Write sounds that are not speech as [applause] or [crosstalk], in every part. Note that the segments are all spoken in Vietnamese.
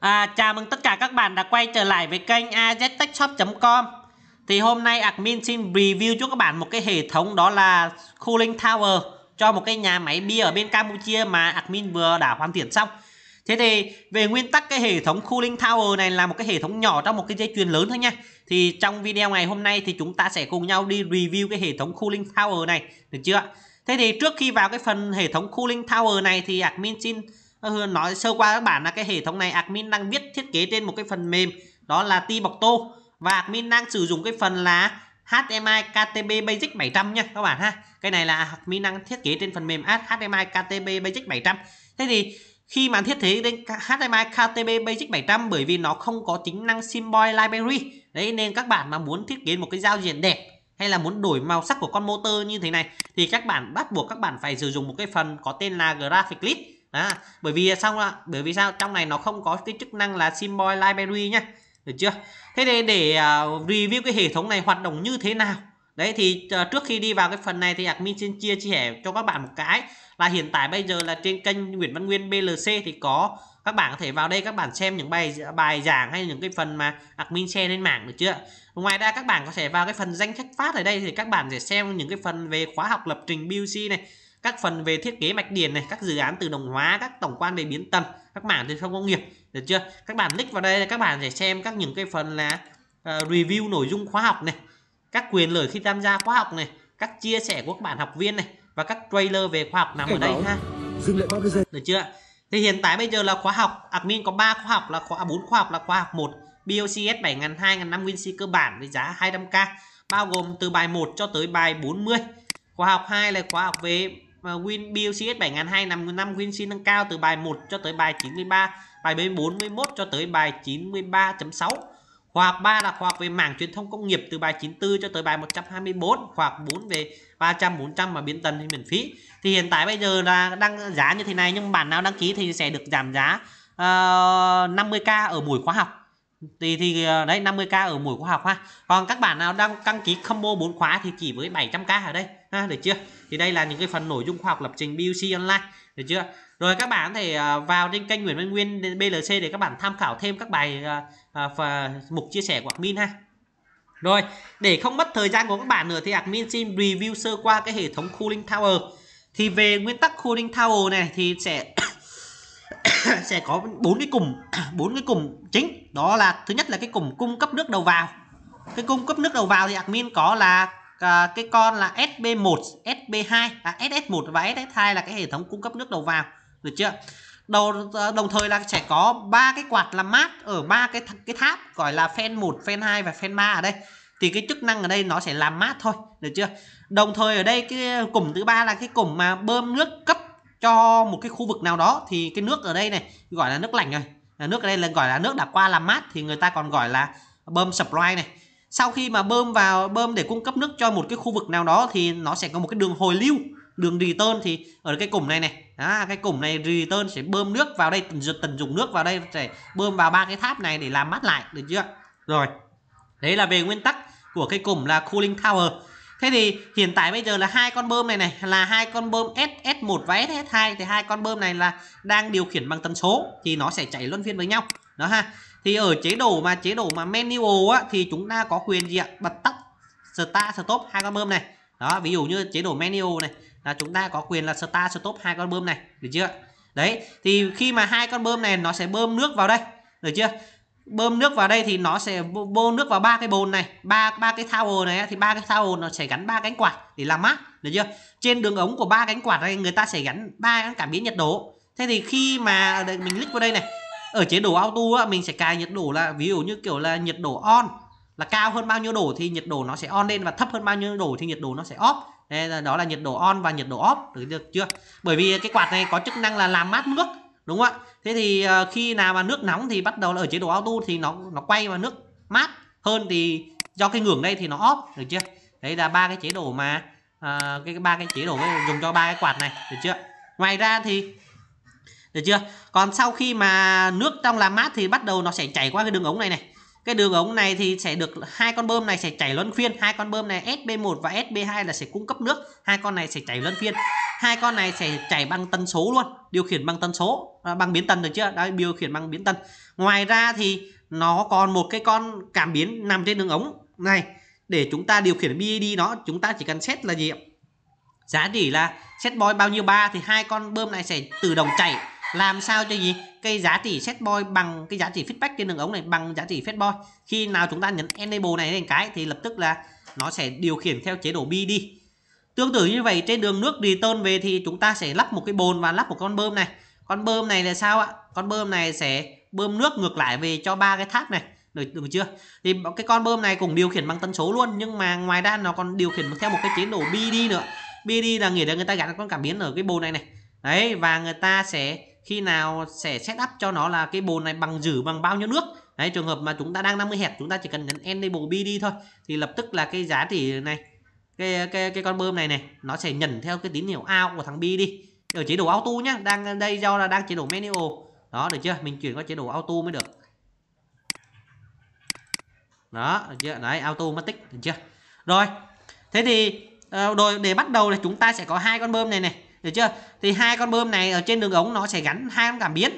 À, chào mừng tất cả các bạn đã quay trở lại với kênh aztechshop.com Thì hôm nay admin xin review cho các bạn một cái hệ thống đó là cooling tower cho một cái nhà máy bia ở bên Campuchia mà admin vừa đã hoàn thiện xong Thế thì về nguyên tắc cái hệ thống cooling tower này là một cái hệ thống nhỏ trong một cái dây chuyền lớn thôi nha Thì trong video ngày hôm nay thì chúng ta sẽ cùng nhau đi review cái hệ thống cooling tower này Được chưa Thế thì trước khi vào cái phần hệ thống cooling tower này thì admin xin Ờ, nói sơ qua các bạn là cái hệ thống này admin đang viết thiết kế trên một cái phần mềm đó là ti bọc tô và admin đang sử dụng cái phần là HMI KTB Basic 700 nha các bạn ha cái này là admin đang thiết kế trên phần mềm HMI KTB Basic 700 thế thì khi mà thiết kế lên HMI KTB Basic 700 bởi vì nó không có tính năng Symbol Library đấy nên các bạn mà muốn thiết kế một cái giao diện đẹp hay là muốn đổi màu sắc của con motor như thế này thì các bạn bắt buộc các bạn phải sử dụng một cái phần có tên là Graphic List à, bởi vì sao bởi vì sao trong này nó không có cái chức năng là symbol library nhá được chưa thế để để à, uh, review cái hệ thống này hoạt động như thế nào đấy thì uh, trước khi đi vào cái phần này thì admin xin chia sẻ cho các bạn một cái là hiện tại bây giờ là trên kênh Nguyễn Văn Nguyên BLC thì có các bạn có thể vào đây các bạn xem những bài bài giảng hay những cái phần mà admin share lên mạng được chưa ngoài ra các bạn có thể vào cái phần danh sách phát ở đây thì các bạn sẽ xem những cái phần về khóa học lập trình BUC này các phần về thiết kế mạch điện này các dự án tự động hóa các tổng quan về biến tần các mảng trên không công nghiệp được chưa các bạn nick vào đây các bạn sẽ xem các những cái phần là uh, review nội dung khóa học này các quyền lợi khi tham gia khóa học này các chia sẻ của các bạn học viên này và các trailer về khóa học nằm Hãy ở đây ha được chưa thì hiện tại bây giờ là khóa học admin có 3 khóa học là khóa à, bốn khóa học là khóa học một BOCS 7000 2005 WinC cơ bản với giá 200k bao gồm từ bài 1 cho tới bài 40 khóa học 2 là khóa học về và Win BOCS 7002 nằm năm Win xin nâng cao từ bài 1 cho tới bài 93, bài B41 cho tới bài 93.6. hoặc học 3 là khoa học về mảng truyền thông công nghiệp từ bài 94 cho tới bài 124, hoặc học 4 về 300 400 và biến tần thì miễn phí. Thì hiện tại bây giờ là đang giá như thế này nhưng bạn nào đăng ký thì sẽ được giảm giá uh, ờ, 50k ở buổi khóa học thì thì ờ, đấy 50k ở mỗi khóa học ha còn các bạn nào đang đăng ký combo 4 khóa thì chỉ với 700k ở đây ha được chưa thì đây là những cái phần nội dung khoa học lập trình BUC online được chưa rồi các bạn có thể ờ, vào trên kênh Nguyễn Văn Nguyên BLC để các bạn tham khảo thêm các bài và ờ, mục chia sẻ của admin ha rồi để không mất thời gian của các bạn nữa thì admin xin review sơ qua cái hệ thống cooling tower thì về nguyên tắc cooling tower này thì sẽ [coughs] sẽ có bốn cái cụm [coughs] bốn cái cụm chính đó là thứ nhất là cái cụm cung cấp nước đầu vào cái cung cấp nước đầu vào thì admin có là à, cái con là SB1 SB2 à, SS1 và SS2 là cái hệ thống cung cấp nước đầu vào được chưa đầu à, đồng thời là sẽ có ba cái quạt làm mát ở ba cái th cái tháp gọi là fan 1, fan 2 và fan 3 ở đây thì cái chức năng ở đây nó sẽ làm mát thôi được chưa đồng thời ở đây cái cụm thứ ba là cái cụm mà bơm nước cấp cho một cái khu vực nào đó thì cái nước ở đây này gọi là nước lạnh rồi nước ở đây là gọi là nước đã qua làm mát thì người ta còn gọi là bơm supply này sau khi mà bơm vào bơm để cung cấp nước cho một cái khu vực nào đó thì nó sẽ có một cái đường hồi lưu đường return thì ở cái cụm này này à, cái cụm này return sẽ bơm nước vào đây tận, tận dụng nước vào đây sẽ bơm vào ba cái tháp này để làm mát lại được chưa rồi đấy là về nguyên tắc của cái cụm là cooling tower Thế thì hiện tại bây giờ là hai con bơm này này là hai con bơm S S1 và SS2 thì hai con bơm này là đang điều khiển bằng tần số thì nó sẽ chạy luân phiên với nhau. Đó ha. Thì ở chế độ mà chế độ mà manual á thì chúng ta có quyền gì ạ? Bật tắt start stop hai con bơm này. Đó, ví dụ như chế độ manual này là chúng ta có quyền là start stop hai con bơm này, được chưa? Đấy, thì khi mà hai con bơm này nó sẽ bơm nước vào đây, được chưa? bơm nước vào đây thì nó sẽ bơm nước vào ba cái bồn này ba ba cái thao này thì ba cái thao nó sẽ gắn ba cánh quạt để làm mát được chưa trên đường ống của ba cánh quạt này người ta sẽ gắn ba cái cảm biến nhiệt độ thế thì khi mà mình click vào đây này ở chế độ auto á, mình sẽ cài nhiệt độ là ví dụ như kiểu là nhiệt độ on là cao hơn bao nhiêu độ thì nhiệt độ nó sẽ on lên và thấp hơn bao nhiêu độ thì nhiệt độ nó sẽ off Đây là đó là nhiệt độ on và nhiệt độ off được chưa bởi vì cái quạt này có chức năng là làm mát nước đúng không ạ thế thì ờ, khi nào mà nước nóng thì bắt đầu là ở chế độ auto thì nó nó quay vào nước mát hơn thì do cái ngưỡng đây thì nó off được chưa đấy là ba cái chế độ mà à, cái ba cái chế độ dùng cho ba cái quạt này được chưa ngoài ra thì được chưa còn sau khi mà nước trong làm mát thì bắt đầu nó sẽ chảy qua cái đường ống này này cái đường ống này thì sẽ được hai con bơm này sẽ chảy luân phiên hai con bơm này SB1 và SB2 là sẽ cung cấp nước hai con này sẽ chảy luân phiên hai con này sẽ chảy bằng tần số luôn điều khiển bằng tần số à, bằng biến tần được chưa đấy điều khiển bằng biến tần ngoài ra thì nó còn một cái con cảm biến nằm trên đường ống này để chúng ta điều khiển BID e nó chúng ta chỉ cần xét là gì ạ giá trị là set boy bao nhiêu ba thì hai con bơm này sẽ tự động chạy làm sao cho gì cái giá trị set boy bằng cái giá trị feedback trên đường ống này bằng giá trị fed boy khi nào chúng ta nhấn enable này lên cái thì lập tức là nó sẽ điều khiển theo chế độ bi tương tự như vậy trên đường nước return về thì chúng ta sẽ lắp một cái bồn và lắp một con bơm này con bơm này là sao ạ con bơm này sẽ bơm nước ngược lại về cho ba cái tháp này được, được chưa thì cái con bơm này cũng điều khiển bằng tần số luôn nhưng mà ngoài ra nó còn điều khiển theo một cái chế độ BD nữa BD là nghĩa là người ta gắn con cảm biến ở cái bồn này này đấy và người ta sẽ khi nào sẽ setup cho nó là cái bồn này bằng giữ bằng bao nhiêu nước đấy trường hợp mà chúng ta đang 50 hẹp chúng ta chỉ cần nhấn enable b đi thôi thì lập tức là cái giá trị này cái cái cái con bơm này này nó sẽ nhận theo cái tín hiệu out của thằng b đi ở chế độ auto nhá đang đây do là đang chế độ manual đó được chưa mình chuyển qua chế độ auto mới được đó được chưa đấy automatic được chưa rồi thế thì ờ, rồi để bắt đầu là chúng ta sẽ có hai con bơm này này được chưa thì hai con bơm này ở trên đường ống nó sẽ gắn hai con cảm biến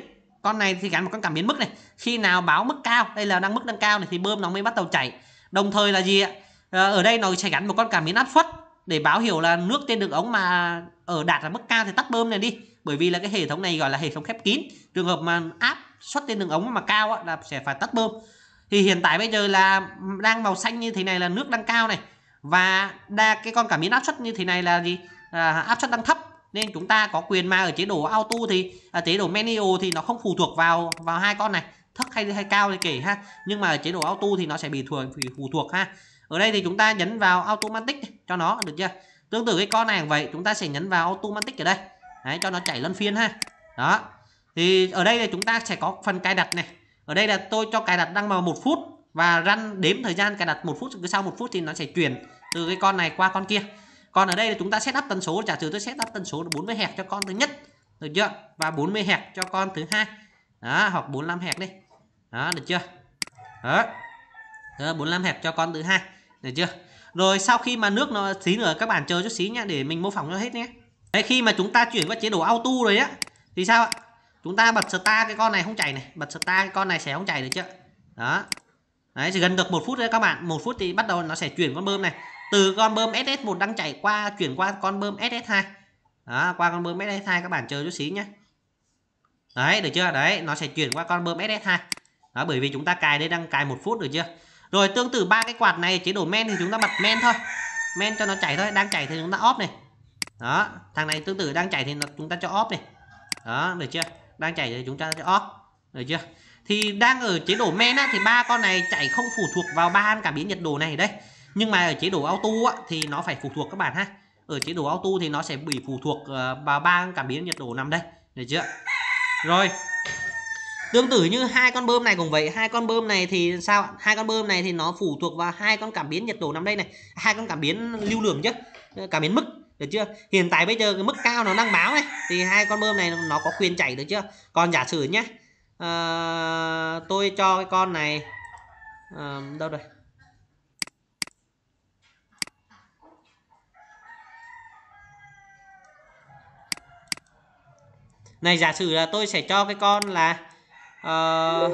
con này thì gắn một con cảm biến mức này khi nào báo mức cao đây là đang mức đang cao này thì bơm nó mới bắt đầu chảy đồng thời là gì ạ ờ, ở đây nó sẽ gắn một con cảm biến áp suất để báo hiểu là nước trên đường ống mà ở đạt là mức cao thì tắt bơm này đi bởi vì là cái hệ thống này gọi là hệ thống khép kín trường hợp mà áp suất trên đường ống mà cao á, là sẽ phải tắt bơm thì hiện tại bây giờ là đang màu xanh như thế này là nước đang cao này và đa cái con cảm biến áp suất như thế này là gì à, áp suất đang thấp nên chúng ta có quyền ma ở chế độ auto thì à, chế độ manual thì nó không phụ thuộc vào vào hai con này thấp hay hay cao thì kể ha nhưng mà ở chế độ auto thì nó sẽ bị thuộc bị phụ thuộc ha ở đây thì chúng ta nhấn vào automatic cho nó được chưa tương tự cái con này vậy chúng ta sẽ nhấn vào automatic ở đây Đấy, cho nó chảy luân phiên ha đó thì ở đây thì chúng ta sẽ có phần cài đặt này ở đây là tôi cho cài đặt đăng vào một phút và răn đếm thời gian cài đặt một phút cứ sau một phút thì nó sẽ chuyển từ cái con này qua con kia còn ở đây là chúng ta set up tần số trả trừ tôi set up tần số 40 hẹt cho con thứ nhất được chưa và 40 hẹt cho con thứ hai đó hoặc 45 hẹt đi đó được chưa đó. đó 45 hẹt cho con thứ hai được chưa rồi sau khi mà nước nó xí nữa các bạn chờ chút xí nhá để mình mô phỏng cho hết nhé đấy khi mà chúng ta chuyển qua chế độ auto rồi á thì sao ạ chúng ta bật start cái con này không chảy này bật start cái con này sẽ không chảy được chưa đó Đấy, chỉ gần được một phút thôi các bạn một phút thì bắt đầu nó sẽ chuyển con bơm này từ con bơm SS1 đang chảy qua chuyển qua con bơm SS2 đó, qua con bơm SS2 các bạn chờ chút xí nhé đấy được chưa đấy nó sẽ chuyển qua con bơm SS2 đó bởi vì chúng ta cài đây đang cài một phút được chưa rồi tương tự ba cái quạt này chế độ men thì chúng ta bật men thôi men cho nó chảy thôi đang chảy thì chúng ta off này đó thằng này tương tự đang chảy thì chúng ta cho off này đó được chưa đang chảy thì chúng ta cho off được chưa thì đang ở chế độ men á, thì ba con này chạy không phụ thuộc vào ba cả biến nhiệt độ này đây nhưng mà ở chế độ auto á, thì nó phải phụ thuộc các bạn ha ở chế độ auto thì nó sẽ bị phụ thuộc ờ, vào ba cảm biến nhiệt độ nằm đây được chưa rồi tương tự như hai con bơm này cũng vậy hai con bơm này thì sao hai con bơm này thì nó phụ thuộc vào hai con cảm biến nhiệt độ nằm đây này hai con cảm biến lưu lượng chứ ờ, cảm biến mức được chưa hiện tại bây giờ cái mức cao nó đang báo này thì hai con bơm này nó có quyền chảy được chưa còn giả sử nhé à, tôi cho cái con này à, đâu đây này giả sử là tôi sẽ cho cái con là uh,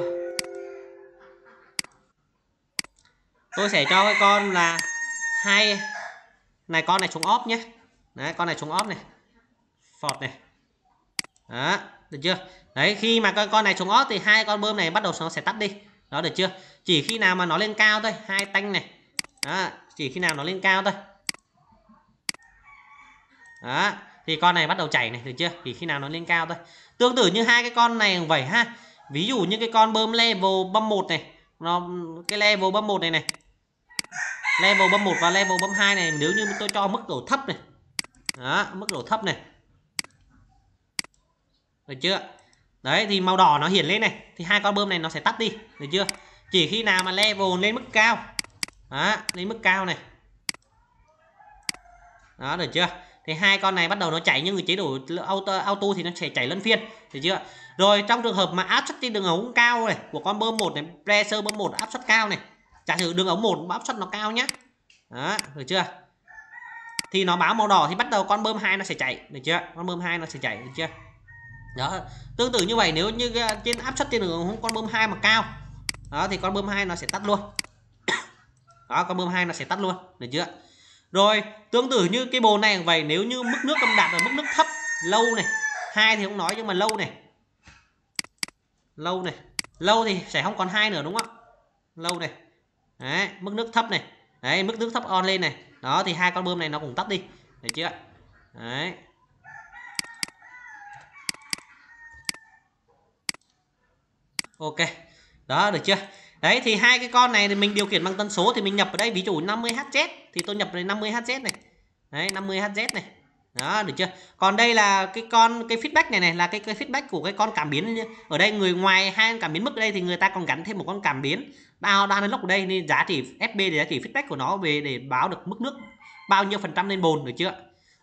tôi sẽ cho cái con là hai này con này xuống óp nhé đấy con này xuống óp này phọt này đó được chưa đấy khi mà con con này xuống ót thì hai con bơm này bắt đầu nó sẽ tắt đi đó được chưa chỉ khi nào mà nó lên cao thôi hai tanh này đó chỉ khi nào nó lên cao thôi đó thì con này bắt đầu chảy này được chưa chỉ khi nào nó lên cao thôi tương tự như hai cái con này cũng vậy ha ví dụ như cái con bơm level bơm một này nó cái level bơm một này này level bơm một và level bơm hai này nếu như tôi cho mức độ thấp này đó, mức độ thấp này được chưa đấy thì màu đỏ nó hiển lên này thì hai con bơm này nó sẽ tắt đi được chưa chỉ khi nào mà level lên mức cao đó lên mức cao này đó được chưa thì hai con này bắt đầu nó chạy nhưng chế độ auto auto thì nó sẽ chạy lân phiên được chưa rồi trong trường hợp mà áp suất trên đường ống cao này của con bơm một này pressure bơm một áp suất cao này giả sử đường ống một áp suất nó cao nhá đó được chưa thì nó báo màu đỏ thì bắt đầu con bơm hai nó sẽ chạy được chưa con bơm hai nó sẽ chạy được chưa đó tương tự như vậy nếu như ờ, trên áp suất trên đường con bơm hai mà cao đó thì con bơm hai nó sẽ tắt luôn [coughs] đó con bơm hai nó sẽ tắt luôn được chưa rồi tương tự như cái bồn này cũng vậy nếu như mức nước âm đạt ở mức nước thấp lâu này hai thì không nói nhưng mà lâu này lâu này lâu thì sẽ không còn hai nữa đúng không lâu này đấy, mức nước thấp này đấy mức nước thấp on lên này đó thì hai con bơm này nó cũng tắt đi được chưa đấy ok đó được chưa đấy thì hai cái con này thì mình điều khiển bằng tần số thì mình nhập ở đây ví dụ 50 hz thì tôi nhập này 50 hz này đấy 50 hz này đó được chưa còn đây là cái con cái feedback này này là cái, cái feedback của cái con cảm biến ở đây người ngoài hai cảm biến mức ở đây thì người ta còn gắn thêm một con cảm biến đao đao lốc ở đây nên giá trị fb thì giá trị feedback của nó về để báo được mức nước bao nhiêu phần trăm lên bồn được chưa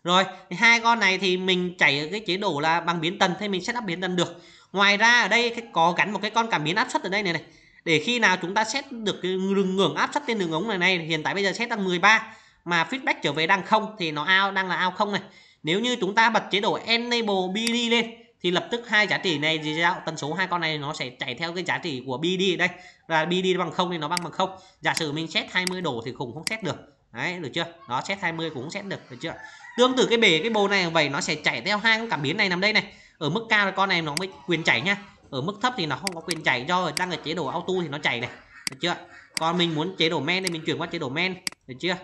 rồi hai con này thì mình chảy ở cái chế độ là bằng biến tần thì mình setup biến tần được ngoài ra ở đây có gắn một cái con cảm biến áp suất ở đây này này để khi nào chúng ta xét được cái ngưỡng áp suất trên đường ống này này hiện tại bây giờ xét đang 13 mà feedback trở về đang không thì nó ao đang là ao không này nếu như chúng ta bật chế độ enable bd lên thì lập tức hai giá trị này gì ra? tần số hai con này nó sẽ chạy theo cái giá trị của bd đây là bd bằng không thì nó bằng bằng không giả sử mình xét 20 độ thì khủng không xét được đấy được chưa nó set 20 cũng sẽ được được chưa tương tự cái bể cái bồ này vậy nó sẽ chảy theo hai con cảm biến này nằm đây này ở mức cao là con này nó mới quyền chảy nhá ở mức thấp thì nó không có quyền chảy do đang ở chế độ auto thì nó chảy này được chưa còn mình muốn chế độ men thì mình chuyển qua chế độ men được chưa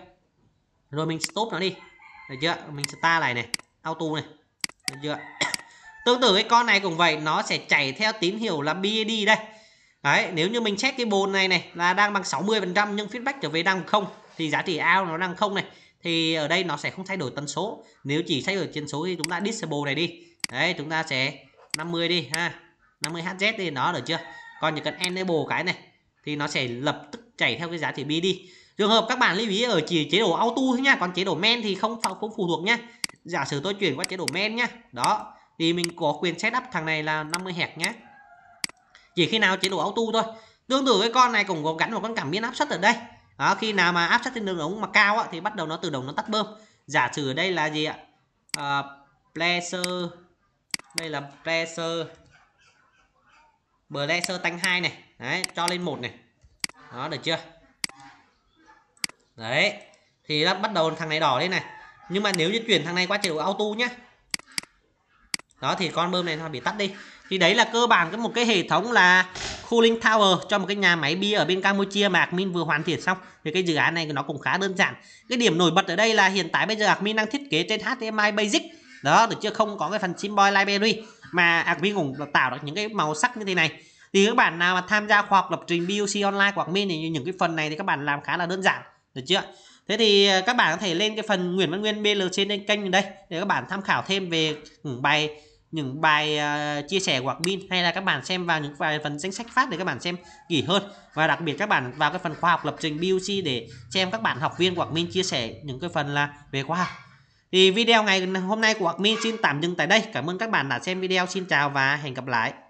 rồi mình stop nó đi được chưa mình star lại này auto này được chưa [coughs] tương tự cái con này cũng vậy nó sẽ chảy theo tín hiệu là BID đây Đấy, nếu như mình check cái bồn này này là đang bằng 60% nhưng feedback trở về đang không thì giá trị ao nó đang không này. Thì ở đây nó sẽ không thay đổi tần số. Nếu chỉ thay đổi tần số thì chúng ta disable này đi. Đấy, chúng ta sẽ 50 đi ha. 50 Hz đi nó được chưa? Còn chỉ cần enable cái này thì nó sẽ lập tức chảy theo cái giá trị đi Trường hợp các bạn lưu ý ở chỉ chế độ auto thôi nha, còn chế độ men thì không không phụ thuộc nhá. Giả sử tôi chuyển qua chế độ men nhá. Đó, thì mình có quyền setup thằng này là 50 Hz nhá chỉ khi nào chế độ auto thôi tương tự cái con này cũng có gắn một con cảm biến áp suất ở đây đó, khi nào mà áp suất trên đường ống mà cao á, thì bắt đầu nó tự động nó tắt bơm giả sử ở đây là gì ạ à, pressure đây là pressure pressure tăng hai này đấy cho lên một này đó được chưa đấy thì bắt đầu thằng này đỏ lên này nhưng mà nếu như chuyển thằng này qua chế độ auto nhé đó thì con bơm này nó bị tắt đi thì đấy là cơ bản cái một cái hệ thống là cooling tower cho một cái nhà máy bia ở bên Campuchia mà Admin vừa hoàn thiện xong thì cái dự án này nó cũng khá đơn giản cái điểm nổi bật ở đây là hiện tại bây giờ Admin đang thiết kế trên HDMI Basic đó được chưa không có cái phần symbol library mà Admin cũng tạo được những cái màu sắc như thế này thì các bạn nào mà tham gia khóa học lập trình BOC online của Admin thì những cái phần này thì các bạn làm khá là đơn giản được chưa Thế thì ờ, các bạn có thể lên cái phần Nguyễn Văn Nguyên BLC trên kênh đây để các bạn tham khảo thêm về ừ, bài những bài uh, chia sẻ của Pin hay là các bạn xem vào những vài phần danh sách phát để các bạn xem kỹ hơn và đặc biệt các bạn vào cái phần khoa học lập trình BUC để xem các bạn học viên của Pin chia sẻ những cái phần là về khoa học thì video ngày hôm nay của Pin xin tạm dừng tại đây cảm ơn các bạn đã xem video xin chào và hẹn gặp lại